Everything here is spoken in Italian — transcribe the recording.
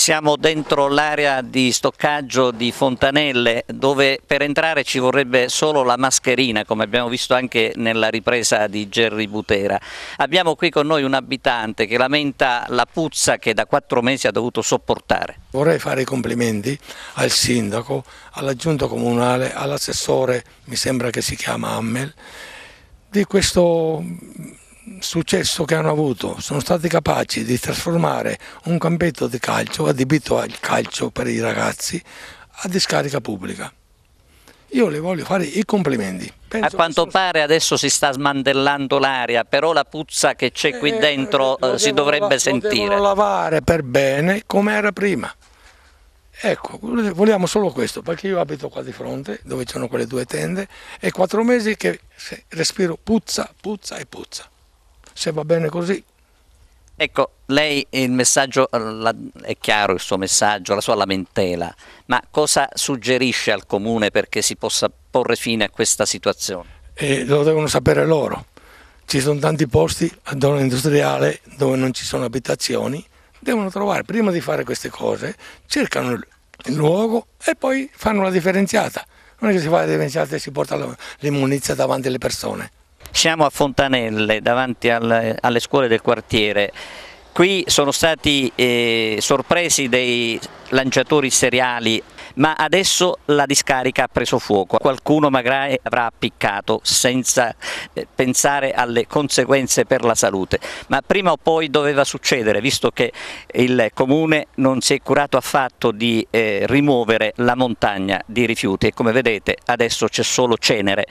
Siamo dentro l'area di stoccaggio di Fontanelle dove per entrare ci vorrebbe solo la mascherina come abbiamo visto anche nella ripresa di Gerry Butera. Abbiamo qui con noi un abitante che lamenta la puzza che da quattro mesi ha dovuto sopportare. Vorrei fare i complimenti al sindaco, alla giunta comunale, all'assessore, mi sembra che si chiama Ammel, di questo successo che hanno avuto, sono stati capaci di trasformare un campetto di calcio adibito al calcio per i ragazzi a discarica pubblica. Io le voglio fare i complimenti. Penso a quanto sono... pare adesso si sta smantellando l'aria, però la puzza che c'è qui eh, dentro eh, eh, si dovrebbe la, sentire. Lo lavare per bene come era prima. Ecco, vogliamo solo questo, perché io abito qua di fronte, dove c'erano quelle due tende, e quattro mesi che respiro puzza, puzza e puzza se va bene così. Ecco, lei il messaggio, eh, la, è chiaro il suo messaggio, la sua lamentela, ma cosa suggerisce al comune perché si possa porre fine a questa situazione? Eh, lo devono sapere loro. Ci sono tanti posti a zona industriale dove non ci sono abitazioni, devono trovare, prima di fare queste cose, cercano il luogo e poi fanno la differenziata. Non è che si fa la differenziata e si porta l'immunizia davanti alle persone. Siamo a Fontanelle, davanti al, alle scuole del quartiere. Qui sono stati eh, sorpresi dei lanciatori seriali, ma adesso la discarica ha preso fuoco. Qualcuno magari avrà appiccato senza eh, pensare alle conseguenze per la salute, ma prima o poi doveva succedere, visto che il comune non si è curato affatto di eh, rimuovere la montagna di rifiuti e come vedete adesso c'è solo cenere.